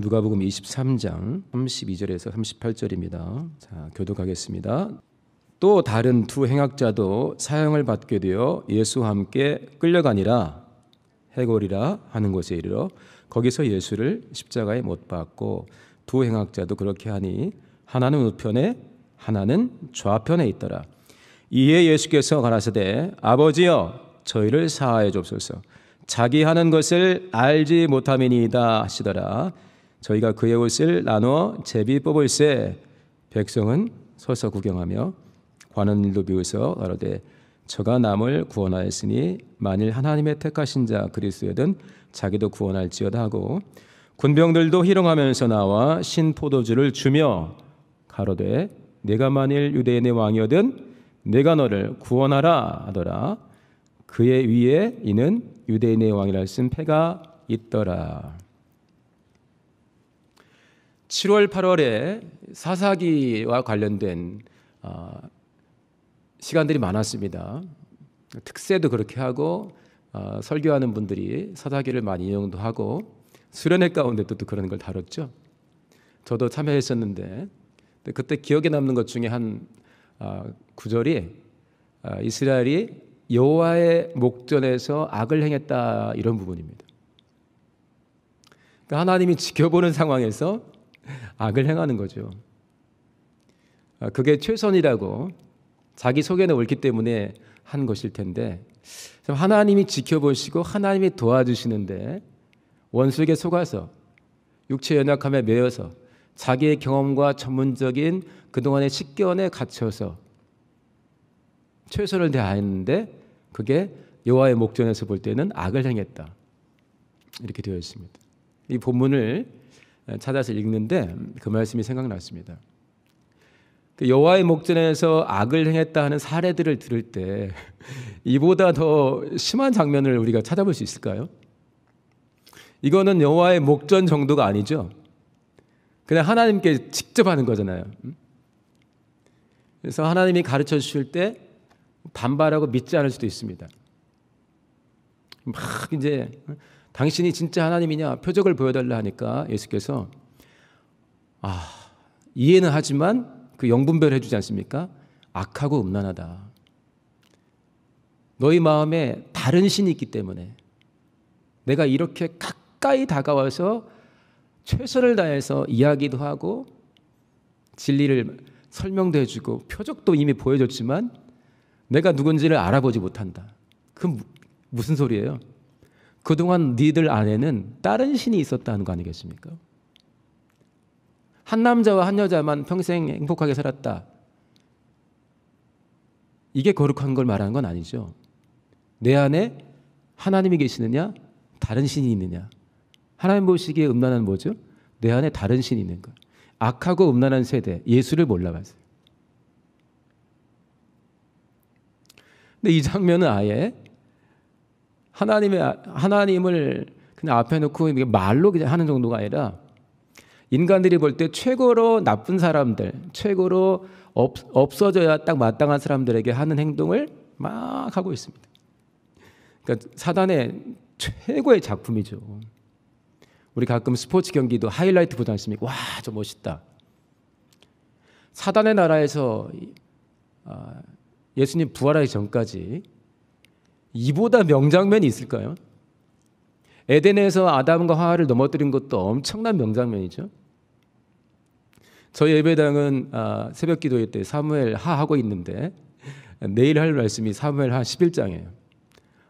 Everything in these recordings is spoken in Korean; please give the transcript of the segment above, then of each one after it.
누가복음 23장 32절에서 38절입니다. 자, 교독하겠습니다. 또 다른 두 행악자도 사형을 받게 되어 예수와 함께 끌려가니라 해골이라 하는 곳에 이르러 거기서 예수를 십자가에 못 박고 두 행악자도 그렇게 하니 하나는 우편에 하나는 좌편에 있더라. 이에 예수께서 가라사대 아버지여 저희를 사하여 옵소서 자기 하는 것을 알지 못함이니이다 하시더라. 저희가 그의 옷을 나눠 제비 뽑을세 백성은 서서 구경하며 관원 일도 비웃어 가로되 저가 남을 구원하였으니 만일 하나님의 택하신 자 그리스도여든 자기도 구원할지어다 하고 군병들도 희롱하면서 나와 신 포도주를 주며 가로되 내가 만일 유대인의 왕이어든 내가 너를 구원하라 하더라 그의 위에 이는 유대인의 왕이라 쓴 패가 있더라. 7월 8월에 사사기와 관련된 어, 시간들이 많았습니다. 특세도 그렇게 하고 어, 설교하는 분들이 사사기를 많이 이용도 하고 수련회 가운데도 또 그런 걸 다뤘죠. 저도 참여했었는데 그때 기억에 남는 것 중에 한 어, 구절이 이스라엘이 여호와의 목전에서 악을 행했다 이런 부분입니다. 그러니까 하나님이 지켜보는 상황에서 악을 행하는 거죠. 아, 그게 최선이라고 자기 속에는 기 때문에 한 것일 텐데 하나님이 지켜보시고 하나님이 도와주시는데 원수에게 속아서 육체 연약함에 매여서 자기의 경험과 전문적인 그동안의 식견에 갇혀서 최선을 다했는데 그게 여호와의 목전에서 볼 때는 악을 행했다 이렇게 되어 있습니다. 이 본문을 찾아서 읽는데 그 말씀이 생각났습니다. 그 여호와의 목전에서 악을 행했다 하는 사례들을 들을 때 이보다 더 심한 장면을 우리가 찾아볼 수 있을까요? 이거는 여호와의 목전 정도가 아니죠. 그냥 하나님께 직접 하는 거잖아요. 음? 그래서 하나님이 가르쳐 주실 때 반발하고 믿지 않을 수도 있습니다. 막 이제 당신이 진짜 하나님이냐 표적을 보여달라 하니까 예수께서 아 이해는 하지만 그 영분별 해주지 않습니까? 악하고 음란하다. 너희 마음에 다른 신이 있기 때문에 내가 이렇게 가까이 다가와서 최선을 다해서 이야기도 하고 진리를 설명도 해주고 표적도 이미 보여줬지만 내가 누군지를 알아보지 못한다. 그 무슨 소리예요? 그동안 니들 안에는 다른 신이 있었다는 거 아니겠습니까? 한 남자와 한 여자만 평생 행복하게 살았다. 이게 거룩한 걸 말하는 건 아니죠. 내 안에 하나님이 계시느냐, 다른 신이 있느냐. 하나님 보시기에 음란한 뭐죠? 내 안에 다른 신이 있는 거. 악하고 음란한 세대, 예수를 몰라봤어요. 근데 이 장면은 아예 하나님의 하나님을 그냥 앞에 놓고 이게 말로 그냥 하는 정도가 아니라 인간들이 볼 때 최고로 나쁜 사람들, 최고로 없, 없어져야 딱 마땅한 사람들에게 하는 행동을 막 하고 있습니다. 그러니까 사단의 최고의 작품이죠. 우리 가끔 스포츠 경기도 하이라이트 보지 않습니까? 와, 저 멋있다. 사단의 나라에서 아, 예수님 부활하기 전까지 이보다 명장면이 있을까요? 에덴에서 아담과 하를 넘어뜨린 것도 엄청난 명장면이죠. 저희 예배당은 아, 새벽 기도회 때 사무엘 하 하고 있는데 내일 할 말씀이 사무엘 하 11장이에요.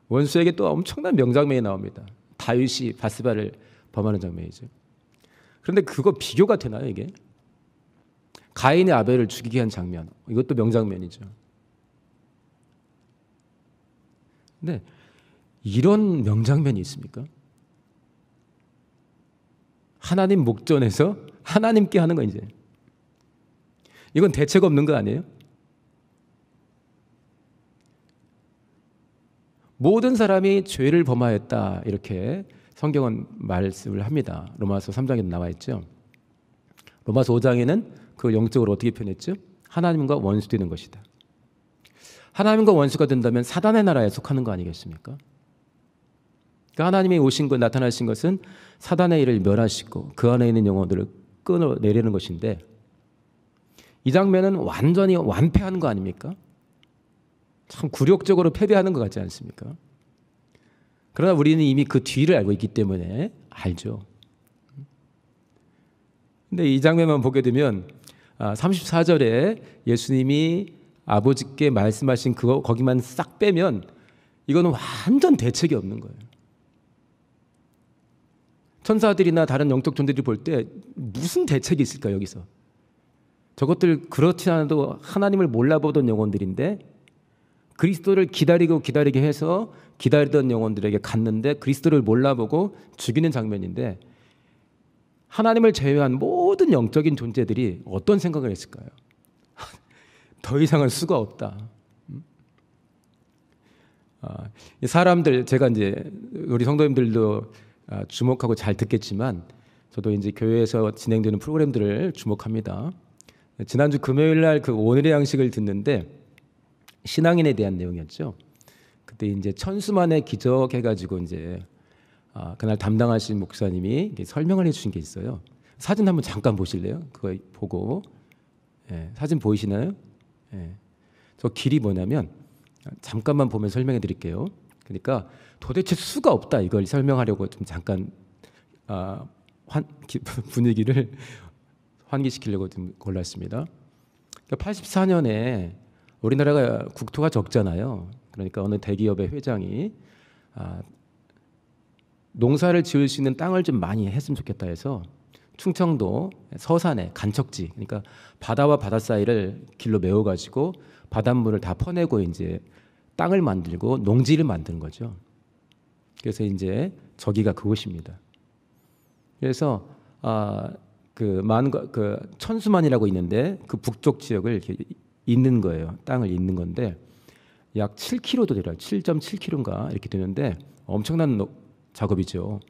원수에게 또 엄청난 명장면이 나옵니다. 다윗이 바스바를 범하는 장면이죠. 그런데 그거 비교가 되나요, 이게? 가인의 아벨을 죽이게 한 장면. 이것도 명장면이죠. 근데 네. 이런 명장면이 있습니까? 하나님 목전에서 하나님께 하는 거 이제. 이건 대책 없는 거 아니에요? 모든 사람이 죄를 범하였다 이렇게 성경은 말씀을 합니다. 로마서 3장에도 나와 있죠. 로마서 5장에는 그 영적으로 어떻게 표현했죠? 하나님과 원수되는 것이다. 하나님과 원수가 된다면 사단의 나라에 속하는 거 아니겠습니까? 그러니까 하나님이 오신 것 나타나신 것은 사단의 일을 멸하시고 그 안에 있는 영혼들을 끊어내리는 것인데 이 장면은 완전히 완패하거 아닙니까? 참 굴욕적으로 패배하는 것 같지 않습니까? 그러나 우리는 이미 그 뒤를 알고 있기 때문에 알죠. 근데 이 장면만 보게 되면 34절에 아, 예수님이 아버지께 말씀하신 그거 거기만 싹 빼면 이거는 완전 대책이 없는 거예요. 천사들이나 다른 영적 존재들이 볼 때 무슨 대책이 있을까 여기서 저것들 그렇지 않아도 하나님을 몰라보던 영혼들인데 그리스도를 기다리고 기다리게 해서 기다리던 영혼들에게 갔는데 그리스도를 몰라보고 죽이는 장면인데 하나님을 제외한 모든 영적인 존재들이 어떤 생각을 했을까요? 더 이상은 수가 없다. 아, 사람들 제가 이제 우리 성도님들도 아, 주목하고 잘 듣겠지만 저도 이제 교회에서 진행되는 프로그램들을 주목합니다. 지난주 금요일 날 그 오늘의 양식을 듣는데 신앙인에 대한 내용이었죠. 그때 이제 천수만의 기적 해가지고 이제 아, 그날 담당하신 목사님이 설명을 해주신 게 있어요. 사진 한번 잠깐 보실래요? 그거 보고 네, 사진 보이시나요? 예. 저 길이 뭐냐면 잠깐만 보면 설명해 드릴게요. 그러니까 도대체 수가 없다 이걸 설명하려고 좀 잠깐 아, 환, 기, 분위기를 환기시키려고 좀 골랐습니다. 그러니까 84년에 우리나라가 국토가 적잖아요. 그러니까 어느 대기업의 회장이 아, 농사를 지을 수 있는 땅을 좀 많이 했으면 좋겠다 해서 충청도 서산의 간척지 그러니까 바다와 바다 사이를 길로 메워 가지고 바닷물을 다 퍼내고 이제 땅을 만들고 농지를 만드는 거죠. 그래서 이제 저기가 그곳입니다. 그래서 아, 그, 만, 그 천수만이라고 있는데 그 북쪽 지역을 이렇게 잇는 거예요. 땅을 잇는 건데 약 7km도 되라 7.7km인가 이렇게 되는데 엄청난 작업이죠.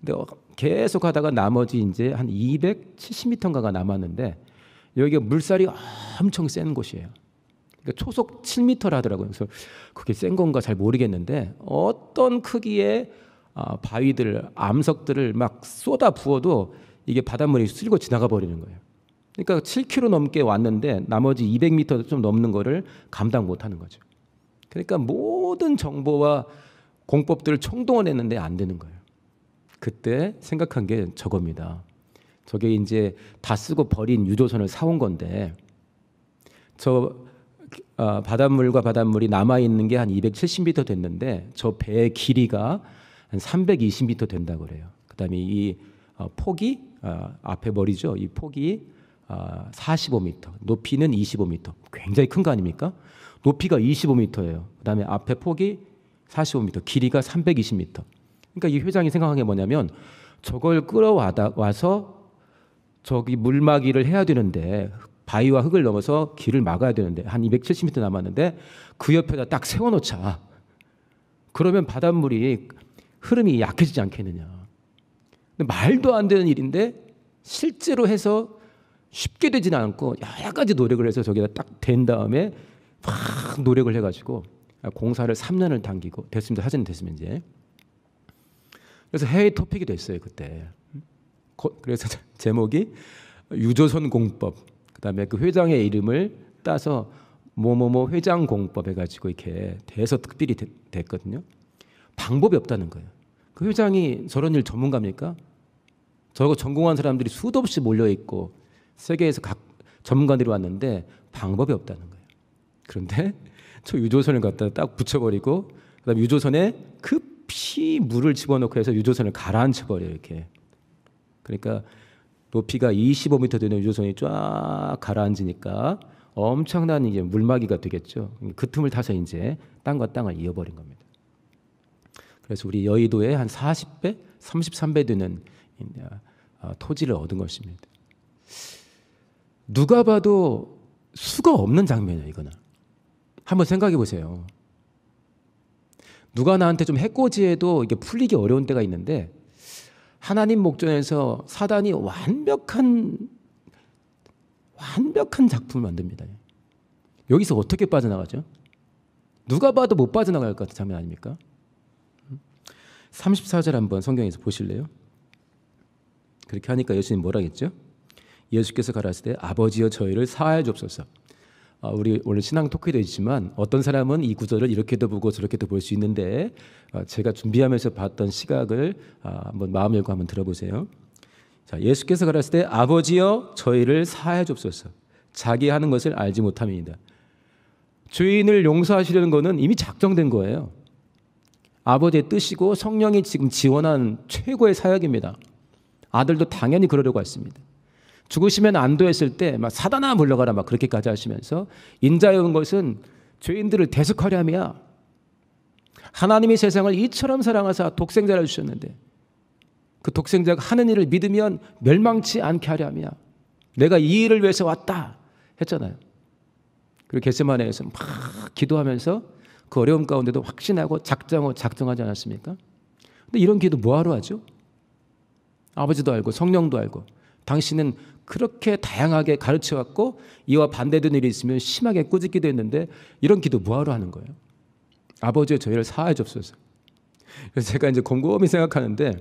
근데 어, 계속 하다가 나머지 이제 한 270m가가 인 남았는데 여기가 물살이 엄청 센 곳이에요. 그러니까 초속 7m라 하더라고요. 그래서 그게 센 건가 잘 모르겠는데 어떤 크기의 아, 바위들, 암석들을 막 쏟아 부어도 이게 바닷물이 쓸고 지나가 버리는 거예요. 그러니까 7km 넘게 왔는데 나머지 200m 좀 넘는 거를 감당 못 하는 거죠. 그러니까 모든 정보와 공법들을 총동원했는데 안 되는 거예요. 그때 생각한 게 저겁니다. 저게 이제 다 쓰고 버린 유조선을 사온 건데 저 어, 바닷물과 바닷물이 남아 있는 게 한 270m 됐는데 저 배의 길이가 한 320m 된다 그래요. 그다음에 이 어, 폭이 어, 앞에 머리죠. 이 폭이 45m, 아, 높이는 25m. 굉장히 큰 거 아닙니까? 높이가 25m예요. 그다음에 앞에 폭이 45m, 길이가 320m. 그러니까 이 회장이 생각한 게 뭐냐면 저걸 끌어와서 저기 물막이를 해야 되는데 바위와 흙을 넘어서 길을 막아야 되는데 한 270m 남았는데 그 옆에다 딱 세워놓자. 그러면 바닷물이 흐름이 약해지지 않겠느냐. 근데 말도 안 되는 일인데 실제로 해서 쉽게 되지는 않고 여러 가지 노력을 해서 저기다 딱 된 다음에 막 노력을 해가지고 공사를 3년을 당기고 됐습니다. 사진 됐으면 이제. 그래서 해외 토픽이 됐어요 그때. 그래서 제목이 유조선 공법. 그다음에 그 회장의 이름을 따서 뭐뭐뭐 회장 공법 해가지고 이렇게 돼서 특별히 됐거든요. 방법이 없다는 거예요. 그 회장이 저런 일 전문가입니까? 저거 전공한 사람들이 수도 없이 몰려 있고 세계에서 각 전문가들이 왔는데 방법이 없다는 거예요. 그런데 저 유조선을 갖다 딱 붙여버리고 그다음 에 유조선에 급피 물을 집어넣고 해서 유조선을 가라앉혀 버려 이렇게. 그러니까 높이가 25m 되는 유조선이 쫙 가라앉으니까 엄청난 이제 물막이가 되겠죠. 그 틈을 타서 이제 땅과 땅을 이어버린 겁니다. 그래서 우리 여의도의 한 40배, 33배 되는 어, 토지를 얻은 것입니다. 누가 봐도 수가 없는 장면이에요, 이거는. 한번 생각해 보세요. 누가 나한테 좀 해코지해도 이게 풀리기 어려운 때가 있는데 하나님 목전에서 사단이 완벽한 완벽한 작품을 만듭니다. 여기서 어떻게 빠져나가죠? 누가 봐도 못 빠져나갈 것 같은 장면 아닙니까? 34절 한번 성경에서 보실래요? 그렇게 하니까 예수님 뭐라 했죠? 예수께서 가라사대 아버지여 저희를 사하여 주옵소서. 아, 우리 원래 신앙 토크에도 있지만 어떤 사람은 이 구절을 이렇게도 보고 저렇게도 볼 수 있는데 아, 제가 준비하면서 봤던 시각을 아, 한번 마음 열고 한번 들어보세요. 자, 예수께서 그랬을 때 아버지여 저희를 사해 줍소서. 자기 하는 것을 알지 못함이니다. 죄인을 용서하시려는 것은 이미 작정된 거예요. 아버지의 뜻이고 성령이 지금 지원한 최고의 사역입니다. 아들도 당연히 그러려고 했습니다. 죽으시면 안도했을 때 막 사단아 물러가라 막 그렇게까지 하시면서 인자의 온 것은 죄인들을 대속하려 함이야. 하나님이 세상을 이처럼 사랑하사 독생자를 주셨는데 그 독생자가 하는 일을 믿으면 멸망치 않게 하려 함이야. 내가 이 일을 위해서 왔다 했잖아요. 그리고 겟세마에서막 기도하면서 그 어려움 가운데도 확신하고 작정하고 작정하지 않았습니까? 근데 이런 기도 뭐하러 하죠? 아버지도 알고 성령도 알고 당신은 그렇게 다양하게 가르쳐왔고 이와 반대된 일이 있으면 심하게 꾸짖기도 했는데 이런 기도 뭐하러 하는 거예요? 아버지의 저희를 사하여 옵소서 그래서 제가 이제 곰곰이 생각하는데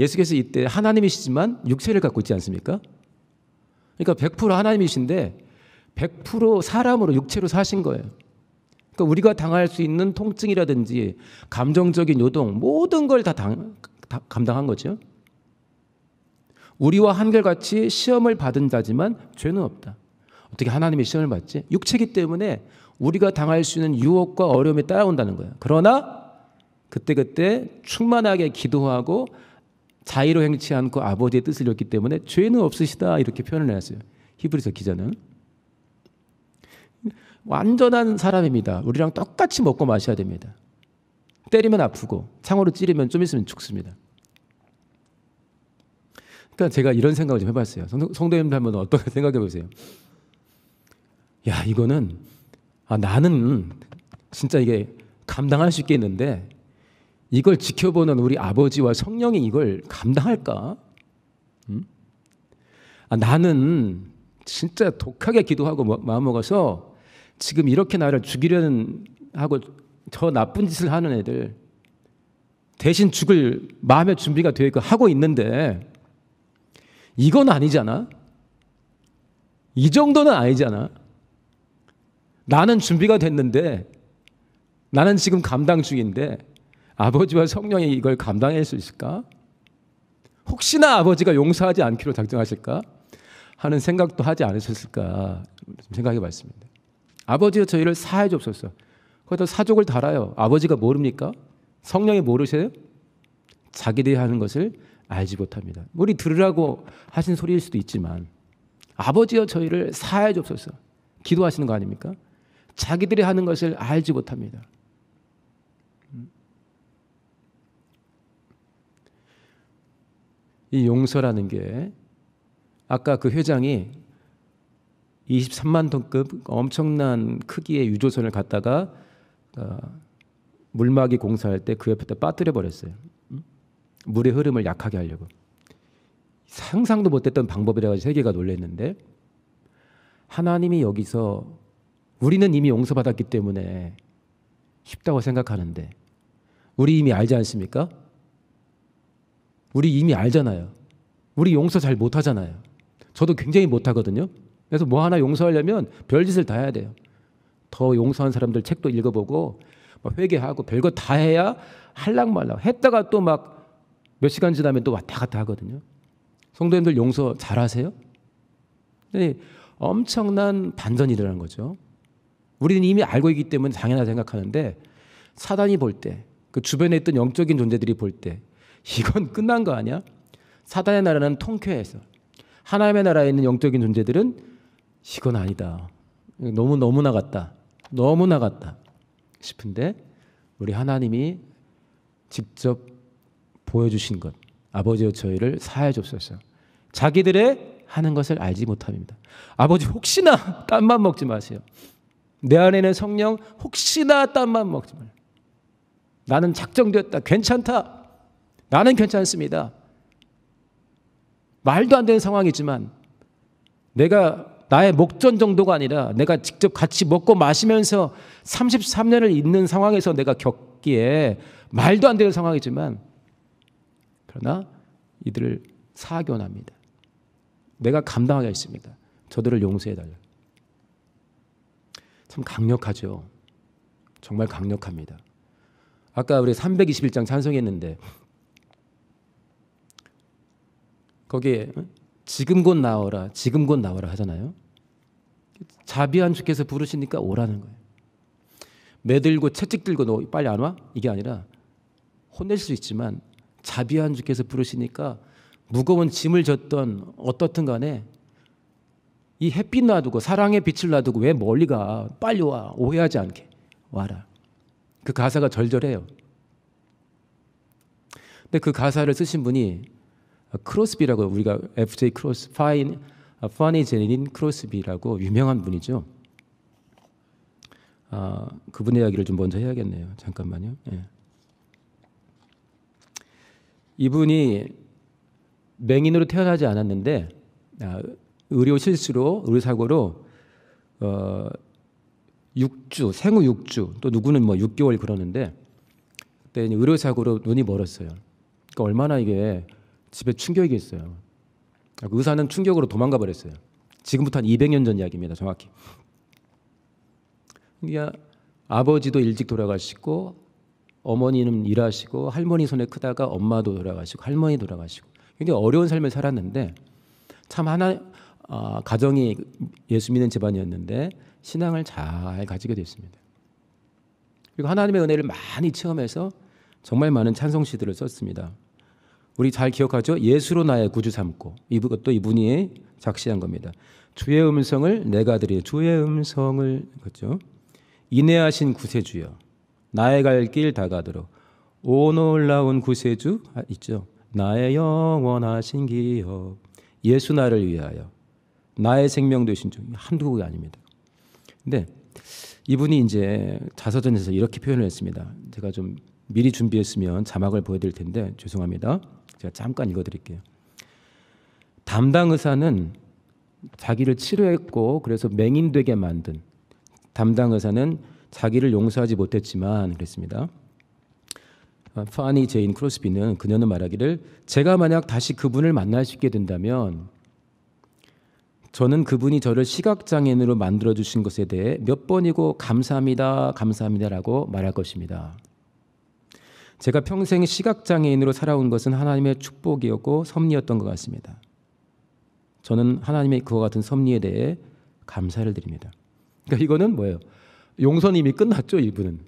예수께서 이때 하나님이시지만 육체를 갖고 있지 않습니까? 그러니까 100% 하나님이신데 100% 사람으로 육체로 사신 거예요. 그러니까 우리가 당할 수 있는 통증이라든지 감정적인 요동 모든 걸 다 감당한 거죠. 우리와 한결같이 시험을 받은다지만 죄는 없다. 어떻게 하나님의 시험을 받지? 육체기 때문에 우리가 당할 수 있는 유혹과 어려움이 따라온다는 거예요. 그러나 그때그때 충만하게 기도하고 자의로 행치 않고 아버지의 뜻을 줬기 때문에 죄는 없으시다 이렇게 표현을 해어요 히브리서 기자는 완전한 사람입니다. 우리랑 똑같이 먹고 마셔야 됩니다. 때리면 아프고 창으로 찌르면 좀 있으면 죽습니다. 그러니까 제가 이런 생각을 좀 해봤어요. 성도, 님들 한번 어떻게 생각해보세요. 야, 이거는, 아, 나는 진짜 이게 감당할 수 있겠는데, 이걸 지켜보는 우리 아버지와 성령이 이걸 감당할까? 음? 아, 나는 진짜 독하게 기도하고 마음먹어서 지금 이렇게 나를 죽이려는 하고 저 나쁜 짓을 하는 애들 대신 죽을 마음의 준비가 되어 있고 그 하고 있는데 이건 아니잖아. 이 정도는 아니잖아. 나는 준비가 됐는데 나는 지금 감당 중인데 아버지와 성령이 이걸 감당할 수 있을까? 혹시나 아버지가 용서하지 않기로 작정하실까? 하는 생각도 하지 않으셨을까 생각해 봤습니다. 아버지가 저희를 사해 줬었어. 거기다 사족을 달아요. 아버지가 모릅니까? 성령이 모르세요? 자기들이 하는 것을 알지 못합니다. 우리 들으라고 하신 소리일 수도 있지만 아버지여 저희를 사해 줬소서 기도하시는 거 아닙니까? 자기들이 하는 것을 알지 못합니다. 이 용서라는 게 아까 그 회장이 23만 톤급 엄청난 크기의 유조선을 갖다가 어, 물막이 공사할 때 그 옆에다 빠뜨려 버렸어요. 물의 흐름을 약하게 하려고. 상상도 못했던 방법이라 가고 세계가 놀랬는데 하나님이 여기서 우리는 이미 용서받았기 때문에 쉽다고 생각하는데 우리 이미 알지 않습니까? 우리 이미 알잖아요. 우리 용서 잘 못하잖아요. 저도 굉장히 못하거든요. 그래서 뭐 하나 용서하려면 별짓을 다 해야 돼요. 더 용서한 사람들 책도 읽어보고 회개하고 별거 다 해야 할락말락 했다가 또막 몇 시간 지나면 또 왔다 갔다 하거든요. 성도님들 용서 잘 하세요? 네, 엄청난 반전이 일어난 거죠. 우리는 이미 알고 있기 때문에 당연하다 생각하는데 사단이 볼 때, 그 주변에 있던 영적인 존재들이 볼 때, 이건 끝난 거 아니야? 사단의 나라는 통쾌해서 하나님의 나라에 있는 영적인 존재들은 이건 아니다. 너무 너무 나갔다. 너무 나갔다 싶은데 우리 하나님이 직접 보여주신 것아버지의 저희를 사해 줬어요 자기들의 하는 것을 알지 못함입니다. 아버지 혹시나 딴만 먹지 마세요. 내 안에는 성령 혹시나 딴만 먹지 말라. 나는 작정되었다. 괜찮다. 나는 괜찮습니다. 말도 안 되는 상황이지만 내가 나의 목전 정도가 아니라 내가 직접 같이 먹고 마시면서 33년을 있는 상황에서 내가 겪기에 말도 안 되는 상황이지만 그러나 이들을 사견합니다 내가 감당하겠습니다. 저들을 용서해달라. 참 강력하죠. 정말 강력합니다. 아까 우리 321장 찬성했는데 거기에 지금 곧 나와라, 지금 곧 나와라 하잖아요. 자비한 주께서 부르시니까 오라는 거예요. 매들고 채찍 들고 너 빨리 안 와? 이게 아니라 혼낼 수 있지만 자비한 주께서 부르시니까 무거운 짐을 졌던 어떻든 간에 이 햇빛 놔두고 사랑의 빛을 놔두고 왜 멀리 가 빨리 와 오해하지 않게 와라 그 가사가 절절해요 근데 그 가사를 쓰신 분이 크로스비라고 우리가 FJ 크로스 파인 파니 제니인 크로스비라고 유명한 분이죠 아, 그분의 이야기를 좀 먼저 해야겠네요 잠깐만요 예. 이분이 맹인으로 태어나지 않았는데 아, 의료 실수로 의료사고로 어, 6주 생후 6주 또 누구는 뭐 6개월 그러는데 그때 의료사고로 눈이 멀었어요. 그러니까 얼마나 이게 집에 충격이겠어요. 아, 그 의사는 충격으로 도망가 버렸어요. 지금부터 한 200년 전 이야기입니다. 정확히. 그러니까 아버지도 일찍 돌아가시고 어머니는 일하시고 할머니 손에 크다가 엄마도 돌아가시고 할머니 돌아가시고 굉장히 어려운 삶을 살았는데 참 하나 어, 가정이 예수 믿는 집안이었는데 신앙을 잘 가지게 됐습니다. 그리고 하나님의 은혜를 많이 체험해서 정말 많은 찬송 시들을 썼습니다. 우리 잘 기억하죠? 예수로 나의 구주 삼고 이것도 이분이 작시한 겁니다. 주의 음성을 내가 들이 주의 음성을 그죠? 인내하신 구세주여 나의 갈 길 다가도록 오 놀라운 구세주 아, 있죠. 나의 영원하신 기업 예수 나를 위하여 나의 생명 되신 주 한두 곡이 아닙니다. 근데 이분이 이제 자서전에서 이렇게 표현을 했습니다. 제가 좀 미리 준비했으면 자막을 보여드릴 텐데 죄송합니다. 제가 잠깐 읽어드릴게요. 담당 의사는 자기를 치료했고 그래서 맹인되게 만든 담당 의사는 자기를 용서하지 못했지만 그랬습니다. 파니 아, 제인 크로스비는 그녀는 말하기를 제가 만약 다시 그분을 만날 수 있게 된다면 저는 그분이 저를 시각장애인으로 만들어 주신 것에 대해 몇 번이고 감사합니다, 감사합니다라고 말할 것입니다. 제가 평생 시각장애인으로 살아온 것은 하나님의 축복이었고 섭리였던 것 같습니다. 저는 하나님의 그와 같은 섭리에 대해 감사를 드립니다. 그러니까 이거는 뭐예요? 용서는 이미 끝났죠, 이분은.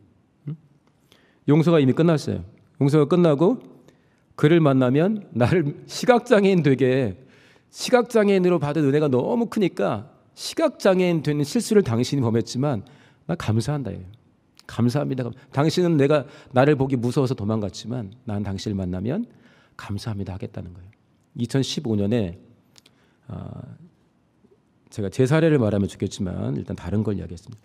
용서가 이미 끝났어요. 용서가 끝나고 그를 만나면 나를 시각장애인 되게 시각장애인으로 받은 은혜가 너무 크니까 시각장애인 되는 실수를 당신이 범했지만 나 감사한다. 감사합니다. 당신은 내가 나를 보기 무서워서 도망갔지만 난 당신을 만나면 감사합니다 하겠다는 거예요. 2015년에 아, 제가 제 사례를 말하면 좋겠지만 일단 다른 걸 이야기했습니다.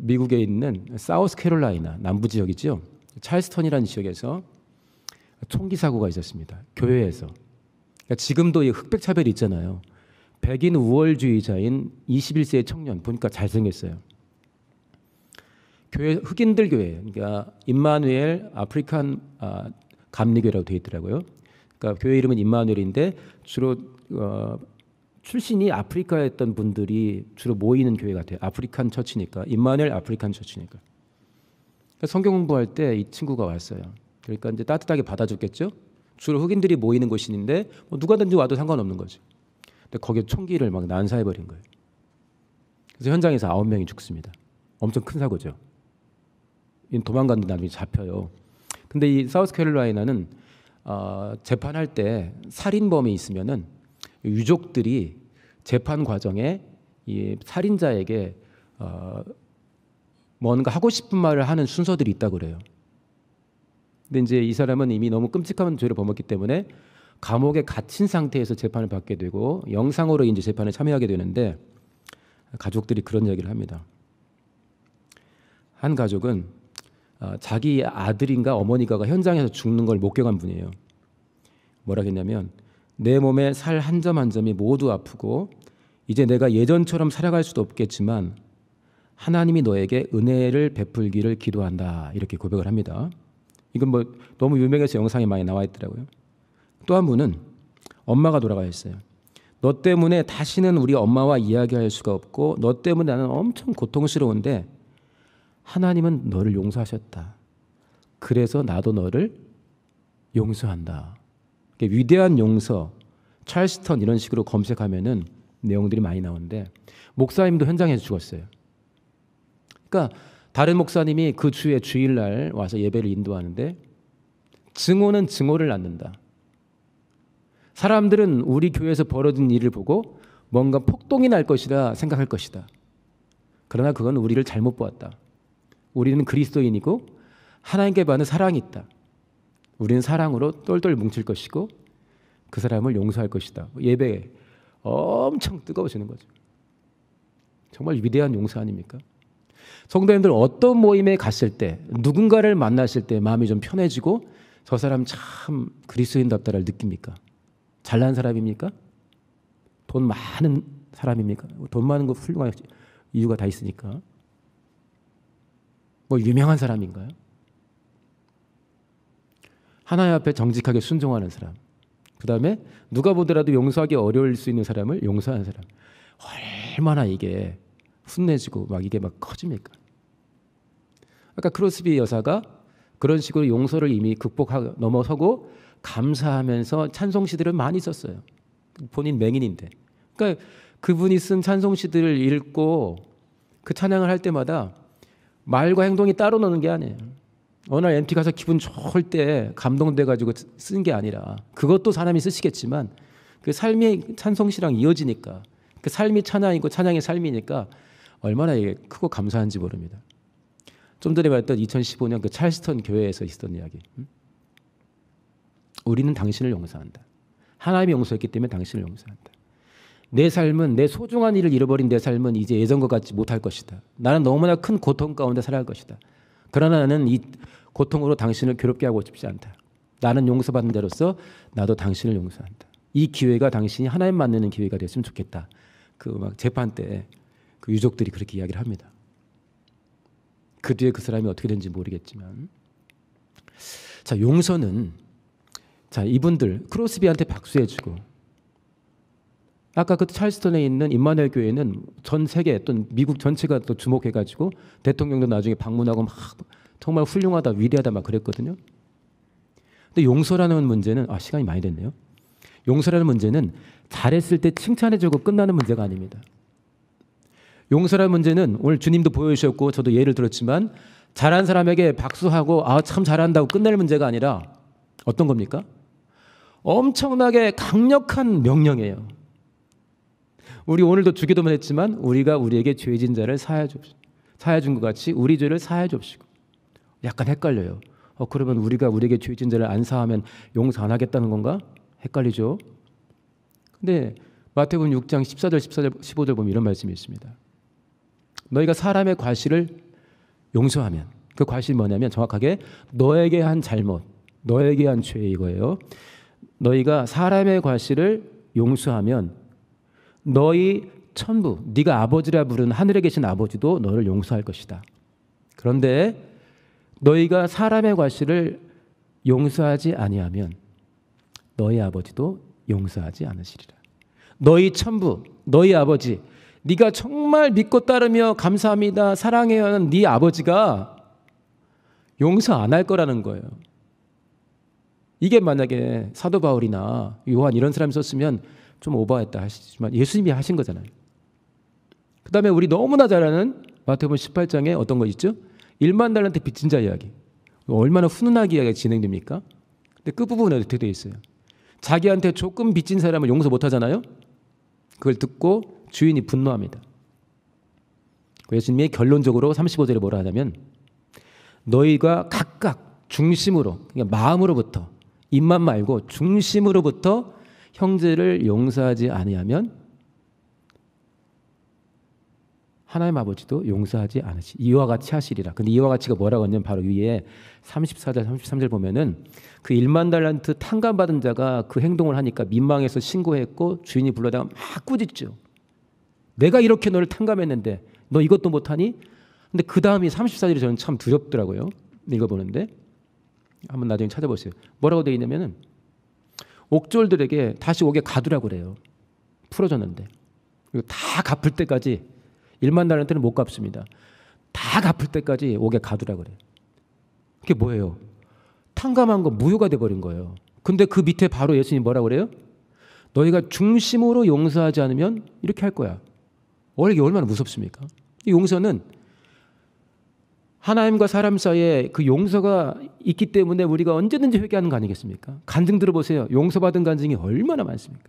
미국에 있는 사우스캐롤라이나 남부 지역이죠. 찰스턴이라는 지역에서 총기 사고가 있었습니다. 교회에서. 그러니까 지금도 이 흑백 차별이 있잖아요. 백인 우월주의자인 21세의 청년 보니까 잘생겼어요. 교회 흑인들 교회 그러니까 임마누엘 아프리칸 아, 감리교라고 되어 있더라고요. 그러니까 교회 이름은 임마누엘인데 주로 어, 출신이 아프리카였던 분들이 주로 모이는 교회 같아요. 아프리칸 처치니까 임마넬 아프리칸 처치니까. 성경 공부할 때 이 친구가 왔어요. 그러니까 이제 따뜻하게 받아줬겠죠. 주로 흑인들이 모이는 곳인데 뭐 누가든지 와도 상관없는 거지. 근데 거기에 총기를 막 난사해버린 거예요. 그래서 현장에서 아홉 명이 죽습니다. 엄청 큰 사고죠. 도망갔는데 나중에 잡혀요. 근데 이 사우스캐롤라이나는 어, 재판할 때 살인범이 있으면은 유족들이 재판 과정에 이 살인자에게 어, 뭔가 하고 싶은 말을 하는 순서들이 있다고 그래요. 근데 이제 이 사람은 이미 너무 끔찍한 죄를 범했기 때문에 감옥에 갇힌 상태에서 재판을 받게 되고 영상으로 이제 재판에 참여하게 되는데 가족들이 그런 이야기를 합니다. 한 가족은 어, 자기 아들인가 어머니가가 현장에서 죽는 걸 목격한 분이에요. 뭐라 했냐면 내 몸의 살 한 점 한 점이 모두 아프고 이제 내가 예전처럼 살아갈 수도 없겠지만 하나님이 너에게 은혜를 베풀기를 기도한다 이렇게 고백을 합니다. 이건 뭐 너무 유명해서 영상에 많이 나와 있더라고요. 또 한 분은 엄마가 돌아가셨어요. 너 때문에 다시는 우리 엄마와 이야기할 수가 없고 너 때문에 나는 엄청 고통스러운데 하나님은 너를 용서하셨다. 그래서 나도 너를 용서한다. 위대한 용서, 찰스턴 이런 식으로 검색하면은 내용들이 많이 나오는데 목사님도 현장에서 죽었어요. 그러니까 다른 목사님이 그 주의 주일날 와서 예배를 인도하는데 증오는 증오를 낳는다. 사람들은 우리 교회에서 벌어진 일을 보고 뭔가 폭동이 날것이다 생각할 것이다. 그러나 그건 우리를 잘못 보았다. 우리는 그리스도인이고 하나님께 받는 사랑이 있다. 우리는 사랑으로 똘똘 뭉칠 것이고 그 사람을 용서할 것이다. 예배 엄청 뜨거워지는 거죠. 정말 위대한 용서 아닙니까? 성도님들 어떤 모임에 갔을 때 누군가를 만났을 때 마음이 좀 편해지고 저 사람 참그리스인답다를 느낍니까? 잘난 사람입니까? 돈 많은 사람입니까? 돈 많은 거 훌륭한 이유가 다 있으니까. 뭐 유명한 사람인가요? 하나님 앞에 정직하게 순종하는 사람. 그 다음에 누가 보더라도 용서하기 어려울 수 있는 사람을 용서하는 사람. 얼마나 이게 훈내지고막 이게 막 커집니까? 아까 크로스비 여사가 그런 식으로 용서를 이미 극복하고 넘어서고 감사하면서 찬송 시들을 많이 썼어요. 본인 맹인인데. 그러니까 그분이 쓴 찬송 시들을 읽고 그 찬양을 할 때마다 말과 행동이 따로 노는 게 아니에요. 어느 날 MT 가서 기분 좋을 때 감동돼가지고 쓴 게 아니라 그것도 사람이 쓰시겠지만 그 삶이 찬송시랑 이어지니까 그 삶이 찬양이고 찬양의 삶이니까 얼마나 크고 감사한지 모릅니다. 좀 전에 말했던 2015년 그 찰스턴 교회에서 있었던 이야기. 음? 우리는 당신을 용서한다. 하나님이 용서했기 때문에 당신을 용서한다. 내 삶은 내 소중한 일을 잃어버린 내 삶은 이제 예전과 같지 못할 것이다. 나는 너무나 큰 고통 가운데 살아갈 것이다. 그러나 나는 이 고통으로 당신을 괴롭게 하고 싶지 않다. 나는 용서받는 대로서 나도 당신을 용서한다. 이 기회가 당신이 하나님 만나는 기회가 됐으면 좋겠다. 그 막 재판 때 그 유족들이 그렇게 이야기를 합니다. 그 뒤에 그 사람이 어떻게 된지 모르겠지만 자 용서는 자 이분들 크로스비한테 박수해주고 아까 그 찰스턴에 있는 임마누엘 교회는 전 세계 또 미국 전체가 또 주목해가지고 대통령도 나중에 방문하고 막 정말 훌륭하다 위대하다 막 그랬거든요. 근데 용서라는 문제는 아 시간이 많이 됐네요. 용서라는 문제는 잘했을 때 칭찬해주고 끝나는 문제가 아닙니다. 용서라는 문제는 오늘 주님도 보여주셨고 저도 예를 들었지만 잘한 사람에게 박수하고 아 참 잘한다고 끝낼 문제가 아니라 어떤 겁니까? 엄청나게 강력한 명령이에요. 우리 오늘도 주기도만 했지만 우리가 우리에게 죄진 자를 사하 줍시고 사하 준것 같이 우리 죄를 사하 줍시고 약간 헷갈려요. 어, 그러면 우리가 우리에게 죄진 자를 안 사하면 용서 안 하겠다는 건가? 헷갈리죠. 근데 마태복음 6장 14절 14절 15절 보면 이런 말씀이 있습니다. 너희가 사람의 과실을 용서하면 그 과실이 뭐냐면 정확하게 너에게 한 잘못, 너에게 한 죄 이거예요. 너희가 사람의 과실을 용서하면 너희 천부 네가 아버지라 부른 하늘에 계신 아버지도 너를 용서할 것이다. 그런데 너희가 사람의 과실을 용서하지 아니하면 너희 아버지도 용서하지 않으시리라. 너희 천부, 너희 아버지, 네가 정말 믿고 따르며 감사합니다, 사랑해요 하는 네 아버지가 용서 안 할 거라는 거예요. 이게 만약에 사도 바울이나 요한 이런 사람이 썼으면 좀 오버했다 하시지만 예수님이 하신 거잖아요. 그 다음에 우리 너무나 잘 아는 마태복음 18장에 어떤 거 있죠? 1만 달란트 빚진 자 이야기. 얼마나 훈훈하게 이야기가 진행됩니까? 근데 끝부분에 어떻게 되어 있어요? 자기한테 조금 빚진 사람을 용서 못 하잖아요? 그걸 듣고 주인이 분노합니다. 예수님이 결론적으로 35절에 뭐라 하냐면 너희가 각각 중심으로 그러니까 마음으로부터 입만 말고 중심으로부터 형제를 용서하지 아니하면 하나님 아버지도 용서하지 않으시 이와 같이 하시리라. 근데 이와 같이가 뭐라고 하냐면 바로 위에 34절 33절 보면은 그 1만 달란트 탕감 받은 자가 그 행동을 하니까 민망해서 신고했고 주인이 불러다가 막 꾸짖죠. 내가 이렇게 너를 탕감했는데 너 이것도 못 하니? 근데 그 다음이 34절이 저는 참 두렵더라고요. 읽어 보는데 한번 나중에 찾아보세요. 뭐라고 되 있냐면은 옥졸들에게 다시 옥에 가두라고 그래요. 풀어졌는데다 갚을 때까지 일만 달한테는 못 갚습니다. 다 갚을 때까지 옥에 가두라 그래요. 그게 뭐예요? 탕감한 거 무효가 돼버린 거예요. 근데 그 밑에 바로 예수님 이 뭐라 고 그래요? 너희가 중심으로 용서하지 않으면 이렇게 할 거야. 원래 어, 이게 얼마나 무섭습니까? 이 용서는 하나님과 사람 사이에 그 용서가 있기 때문에 우리가 언제든지 회개하는 거 아니겠습니까? 간증 들어보세요. 용서받은 간증이 얼마나 많습니까?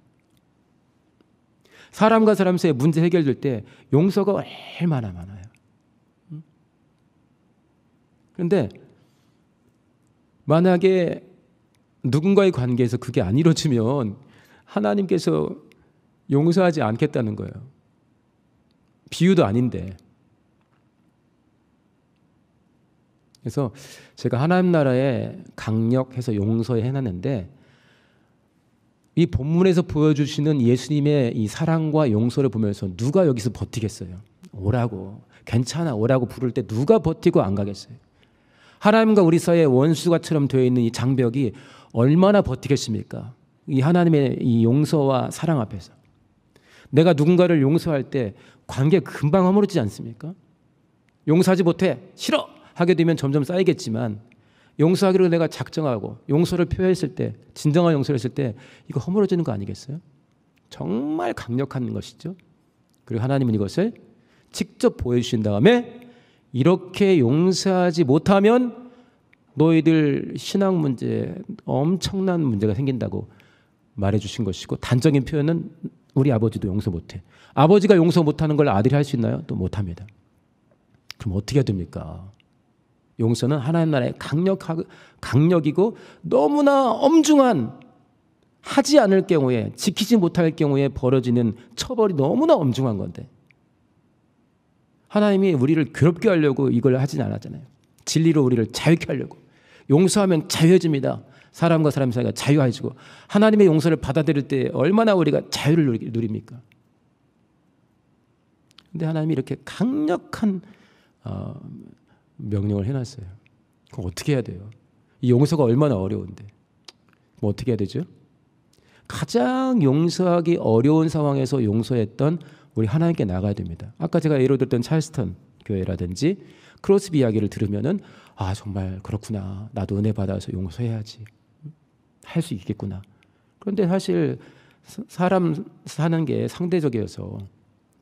사람과 사람 사이에 문제 해결될 때 용서가 얼마나 많아요. 그런데 만약에 누군가의 관계에서 그게 안 이루어지면 하나님께서 용서하지 않겠다는 거예요. 비유도 아닌데 그래서 제가 하나님 나라에 강력해서 용서해 놨는데 이 본문에서 보여주시는 예수님의 이 사랑과 용서를 보면서 누가 여기서 버티겠어요? 오라고 괜찮아 오라고 부를 때 누가 버티고 안 가겠어요? 하나님과 우리 사이에 원수가처럼 되어 있는 이 장벽이 얼마나 버티겠습니까? 이 하나님의 이 용서와 사랑 앞에서 내가 누군가를 용서할 때 관계 금방 허물어지지 않습니까? 용서하지 못해 싫어 하게 되면 점점 쌓이겠지만 용서하기로 내가 작정하고 용서를 표했을 때 진정한 용서를 했을 때 이거 허물어지는 거 아니겠어요? 정말 강력한 것이죠. 그리고 하나님은 이것을 직접 보여주신 다음에 이렇게 용서하지 못하면 너희들 신앙 문제 엄청난 문제가 생긴다고 말해주신 것이고 단적인 표현은 우리 아버지도 용서 못해. 아버지가 용서 못하는 걸 아들이 할 수 있나요? 또 못합니다. 그럼 어떻게 해야 됩니까? 용서는 하나님 나라의 강력하고 강력이고 너무나 엄중한 하지 않을 경우에 지키지 못할 경우에 벌어지는 처벌이 너무나 엄중한 건데 하나님이 우리를 괴롭게 하려고 이걸 하진 않았잖아요. 진리로 우리를 자유케 하려고 용서하면 자유해집니다. 사람과 사람 사이가 자유해지고 하나님의 용서를 받아들일 때 얼마나 우리가 자유를 누립니까? 근데 하나님이 이렇게 강력한 어, 명령을 해놨어요. 그럼 어떻게 해야 돼요? 이 용서가 얼마나 어려운데. 그 어떻게 해야 되죠? 가장 용서하기 어려운 상황에서 용서했던 우리 하나님께 나가야 됩니다. 아까 제가 예로 들었던 찰스턴 교회라든지 크로스비 이야기를 들으면은 아 정말 그렇구나 나도 은혜 받아서 용서해야지 할 수 있겠구나. 그런데 사실 사람 사는 게 상대적이어서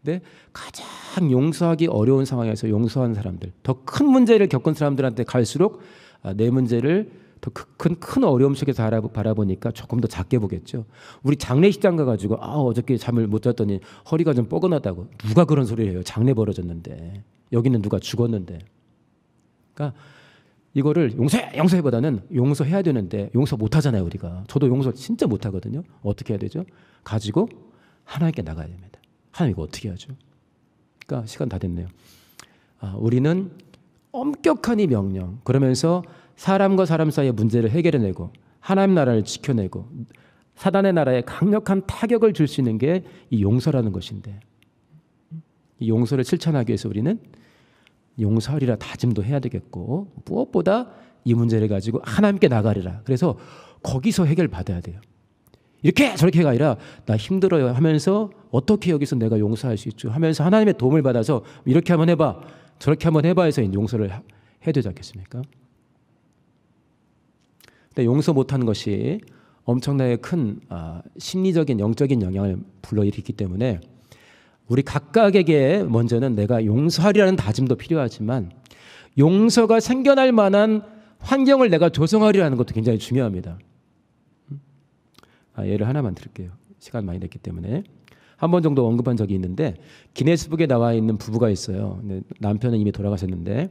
근데 가장 참 용서하기 어려운 상황에서 용서한 사람들, 더 큰 문제를 겪은 사람들한테 갈수록 아, 내 문제를 더큰큰 큰 어려움 속에서 바라보, 니까 조금 더 작게 보겠죠. 우리 장례식장 가가지고 아 어저께 잠을 못 잤더니 허리가 좀 뻐근하다고 누가 그런 소리를 해요? 장례 벌어졌는데 여기는 누가 죽었는데. 그러니까 이거를 용서해 용서해보다는 용서해야 되는데 용서 못 하잖아요 우리가. 저도 용서 진짜 못 하거든요. 어떻게 해야 되죠? 가지고 하나님께 나가야 됩니다. 하나님 이거 어떻게 하죠? 보니까 시간 다 됐네요. 아, 우리는 엄격한 이 명령 그러면서 사람과 사람 사이의 문제를 해결해내고 하나님 나라를 지켜내고 사단의 나라에 강력한 타격을 줄 수 있는 게 이 용서라는 것인데 이 용서를 실천하기 위해서 우리는 용서하리라 다짐도 해야 되겠고 무엇보다 이 문제를 가지고 하나님께 나가리라 그래서 거기서 해결받아야 돼요. 이렇게 저렇게가 아니라 나 힘들어요 하면서 어떻게 여기서 내가 용서할 수 있죠 하면서 하나님의 도움을 받아서 이렇게 한번 해봐 저렇게 한번 해봐 해서 용서를 해야 되지 않겠습니까? 근데 용서 못하는 것이 엄청나게 큰 아, 심리적인 영적인 영향을 불러일으키기 때문에 우리 각각에게 먼저는 내가 용서하리라는 다짐도 필요하지만 용서가 생겨날 만한 환경을 내가 조성하리라는 것도 굉장히 중요합니다. 아, 예를 하나만 드릴게요. 시간 많이 됐기 때문에 한 번 정도 언급한 적이 있는데 기네스북에 나와 있는 부부가 있어요. 남편은 이미 돌아가셨는데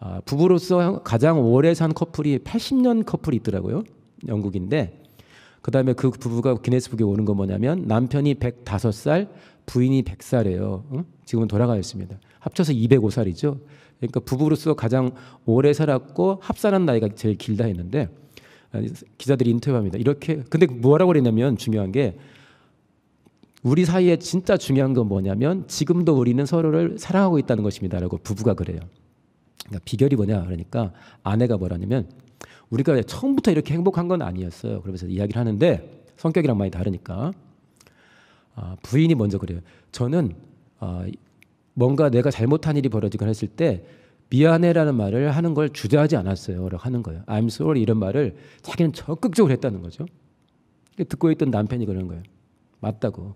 아, 부부로서 가장 오래 산 커플이 80년 커플이 있더라고요. 영국인데 그다음에 그 부부가 기네스북에 오는 건 뭐냐면 남편이 105살, 부인이 100살이에요. 지금은 돌아가 있습니다. 합쳐서 205살이죠. 그러니까 부부로서 가장 오래 살았고 합산한 나이가 제일 길다 했는데 기자들이 인터뷰합니다. 이렇게 근데 뭐라고 그랬냐면 중요한 게 우리 사이에 진짜 중요한 건 뭐냐면 지금도 우리는 서로를 사랑하고 있다는 것입니다라고 부부가 그래요. 그러니까 비결이 뭐냐 그러니까 아내가 뭐라냐면 우리가 처음부터 이렇게 행복한 건 아니었어요. 그러면서 이야기를 하는데 성격이랑 많이 다르니까 아, 부인이 먼저 그래요. 저는 아, 뭔가 내가 잘못한 일이 벌어지거나 했을 때 미안해라는 말을 하는 걸 주저하지 않았어요. 라고 하는 거예요. I'm sorry 이런 말을 자기는 적극적으로 했다는 거죠. 듣고 있던 남편이 그런 거예요. 맞다고.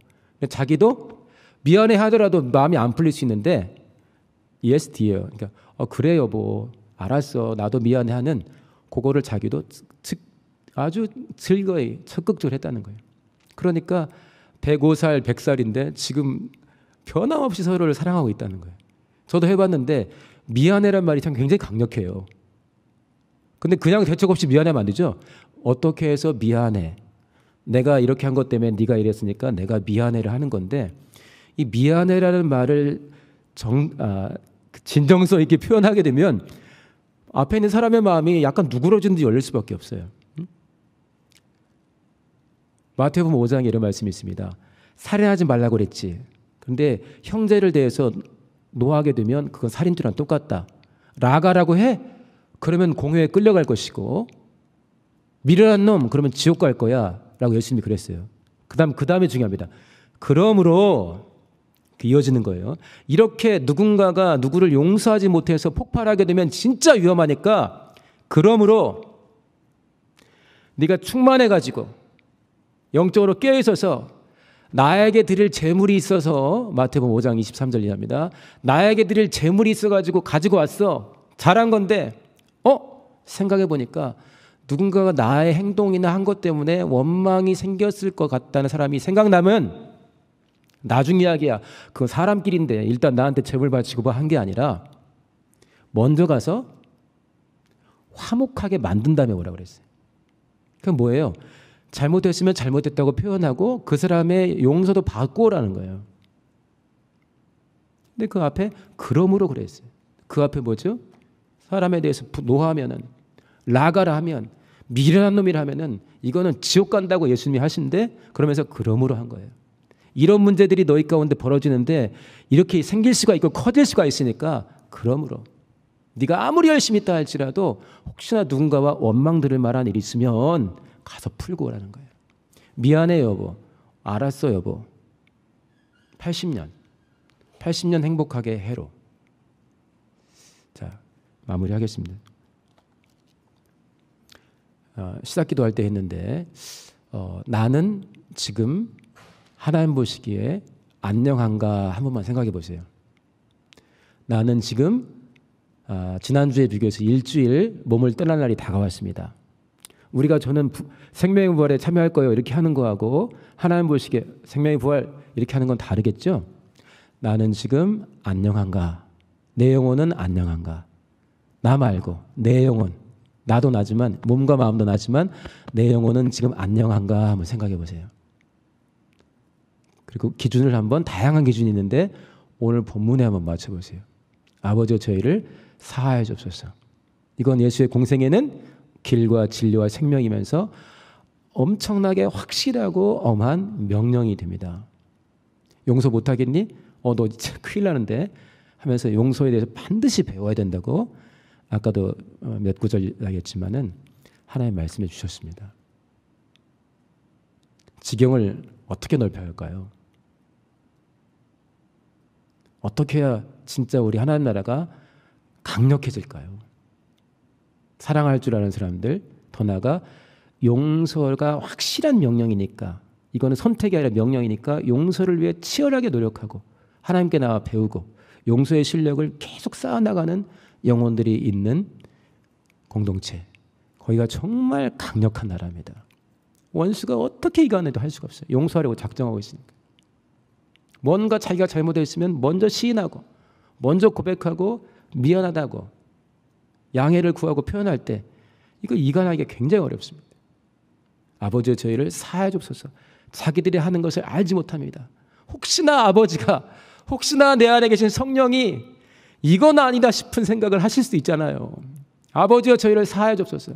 자기도 미안해 하더라도 마음이 안 풀릴 수 있는데 yes dear. 그러니까 어, 그래 여보. 알았어. 나도 미안해 하는 그거를 자기도 즉 아주 즐거이 적극적으로 했다는 거예요. 그러니까 105살, 100살인데 지금 변함없이 서로를 사랑하고 있다는 거예요. 저도 해봤는데 미안해란 말이 참 굉장히 강력해요. 근데 그냥 대책 없이 미안하면 안 되죠. 어떻게 해서 미안해. 내가 이렇게 한 것 때문에 네가 이랬으니까 내가 미안해를 하는 건데 이 미안해라는 말을 정, 아, 그 진정성 있게 표현하게 되면 앞에 있는 사람의 마음이 약간 누그러지는 열릴 수밖에 없어요. 음? 마태복음 5장에 이런 말씀이 있습니다. 살인하지 말라고 그랬지. 그런데 형제를 대해서 노하게 되면 그건 살인죄랑 똑같다. 라가라고 해? 그러면 공회에 끌려갈 것이고 미련한 놈 그러면 지옥 갈 거야. 라고 예수님이 그랬어요. 그 다음, 그 다음에 중요합니다. 그러므로 그 이어지는 거예요. 이렇게 누군가가 누구를 용서하지 못해서 폭발하게 되면 진짜 위험하니까 그러므로 네가 충만해 가지고 영적으로 깨어 있어서 나에게 드릴 재물이 있어서 마태복음 5장 23절 이하니다 나에게 드릴 재물이 있어가지고 가지고 왔어. 잘한 건데, 어? 생각해 보니까 누군가가 나의 행동이나 한 것 때문에 원망이 생겼을 것 같다는 사람이 생각나면 나중 이야기야. 그 사람끼리인데 일단 나한테 재물 바치고 뭐 한 게 아니라 먼저 가서 화목하게 만든 다음에 오라 그랬어요. 그건 뭐예요? 잘못했으면 잘못했다고 표현하고 그 사람의 용서도 받고라는 거예요. 근데 그 앞에 그러므로 그랬어요. 그 앞에 뭐죠? 사람에 대해서 노하면은 라가라 하면 미련한 놈이라면은 이거는 지옥 간다고 예수님이 하신데 그러면서 그러므로 한 거예요. 이런 문제들이 너희 가운데 벌어지는데 이렇게 생길 수가 있고 커질 수가 있으니까 그러므로 네가 아무리 열심히 따 할지라도 혹시나 누군가와 원망 들을 만한 일이 있으면 가서 풀고 오라는 거예요. 미안해 여보. 알았어 여보. 80년. 80년 행복하게 해로. 자, 마무리하겠습니다. 어, 시작 기도할 때 했는데 어, 나는 지금 하나님 보시기에 안녕한가 한 번만 생각해 보세요. 나는 지금 어, 지난주에 비교해서 일주일 몸을 떠날 날이 다가왔습니다. 우리가 저는 부, 생명의 부활에 참여할 거예요 이렇게 하는 거하고 하나님 보시기에 생명의 부활 이렇게 하는 건 다르겠죠. 나는 지금 안녕한가? 내 영혼은 안녕한가? 나 말고 내 영혼 나도 나지만 몸과 마음도 나지만 내 영혼은 지금 안녕한가 한번 생각해 보세요. 그리고 기준을 한번 다양한 기준이 있는데 오늘 본문에 한번 맞춰 보세요. 아버지 저희를 사하여 주옵소서. 이건 예수의 공생에는 길과 진리와 생명이면서 엄청나게 확실하고 엄한 명령이 됩니다. 용서 못하겠니? 어, 너 진짜 큰일 나는데? 하면서 용서에 대해서 반드시 배워야 된다고 아까도 어, 몇 구절 나겠지만은 하나님 말씀해 주셨습니다. 지경을 어떻게 넓혀야 할까요? 어떻게 해야 진짜 우리 하나님 나라가 강력해질까요? 사랑할 줄 아는 사람들, 더 나아가 용서가 확실한 명령이니까 이거는 선택이 아니라 명령이니까 용서를 위해 치열하게 노력하고 하나님께 나와 배우고 용서의 실력을 계속 쌓아나가는 영혼들이 있는 공동체. 거기가 정말 강력한 나라입니다. 원수가 어떻게 이간해도 할 수가 없어요. 용서하려고 작정하고 있으니까. 뭔가 자기가 잘못했으면 먼저 시인하고, 먼저 고백하고, 미안하다고, 양해를 구하고 표현할 때 이거 이간하기가 굉장히 어렵습니다. 아버지의 저희를 사해 줍소서. 자기들이 하는 것을 알지 못합니다. 혹시나 아버지가 혹시나 내 안에 계신 성령이 이건 아니다 싶은 생각을 하실 수 있잖아요. 아버지여 저희를 사해 줬소서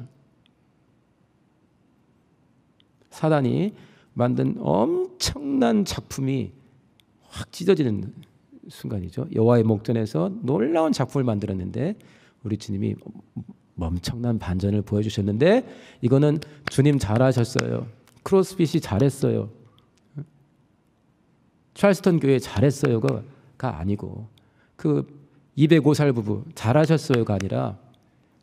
사단이 만든 엄청난 작품이 확 찢어지는 순간이죠. 여호와의 목전에서 놀라운 작품을 만들었는데 우리 주님이 엄청난 반전을 보여주셨는데 이거는 주님 잘하셨어요. 크로스핏이 잘했어요. 찰스턴 교회 잘했어요가 아니고 그 205살 부부 잘하셨어요가 아니라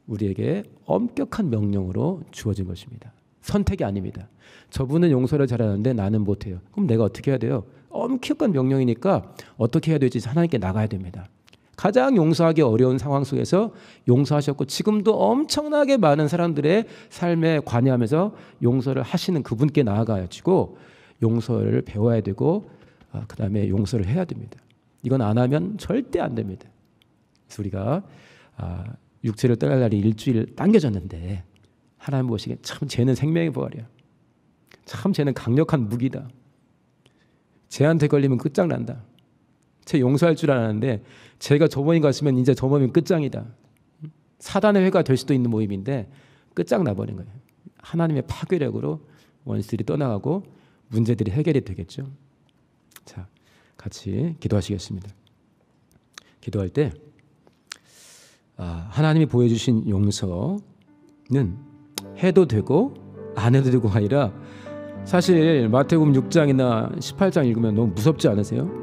우리에게 엄격한 명령으로 주어진 것입니다. 선택이 아닙니다. 저분은 용서를 잘하는데 나는 못해요. 그럼 내가 어떻게 해야 돼요? 엄격한 명령이니까 어떻게 해야 될지 하나님께 나가야 됩니다. 가장 용서하기 어려운 상황 속에서 용서하셨고 지금도 엄청나게 많은 사람들의 삶에 관여하면서 용서를 하시는 그분께 나아가시고 용서를 배워야 되고 아, 그다음에 용서를 해야 됩니다. 이건 안 하면 절대 안 됩니다. 그래서 우리가 아, 육체를 떠날 날이 일주일 당겨졌는데 하나님 보시기에 참 쟤는 생명의 부활이야. 참 쟤는 강력한 무기다. 쟤한테 걸리면 끝장난다. 제 용서할 줄 알았는데 제가 저번에 갔으면 이제 저 모임 끝장이다. 사단의 회가 될 수도 있는 모임인데 끝장 나버린 거예요. 하나님의 파괴력으로 원수들이 떠나가고 문제들이 해결이 되겠죠. 자, 같이 기도하시겠습니다. 기도할 때 아, 하나님이 보여주신 용서는 해도 되고 안 해도 되고 아니라 사실 마태복음 6장이나 18장 읽으면 너무 무섭지 않으세요?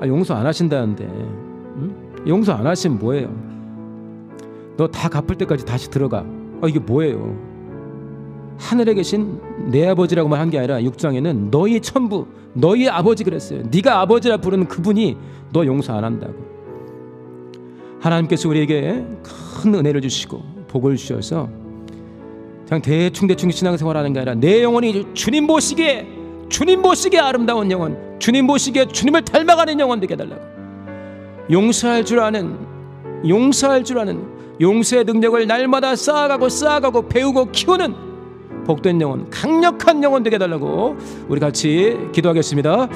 아, 용서 안 하신다는데 응? 용서 안 하시면 뭐예요? 너 다 갚을 때까지 다시 들어가. 아, 이게 뭐예요? 하늘에 계신 내 아버지라고만 한 게 아니라 육장에는 너희 천부, 너희 아버지 그랬어요. 네가 아버지라 부르는 그분이 너 용서 안 한다고. 하나님께서 우리에게 큰 은혜를 주시고 복을 주셔서 그냥 대충 대충 신앙생활하는 게 아니라 내 영혼이 주님 보시기에 주님 보시기에 아름다운 영혼, 주님 보시기에 주님을 닮아가는 영혼 되게 해달라고. 용서할 줄 아는, 용서할 줄 아는 용서의 능력을 날마다 쌓아가고 쌓아가고 배우고 키우는 복된 영혼, 강력한 영혼 되게 해달라고 우리 같이 기도하겠습니다.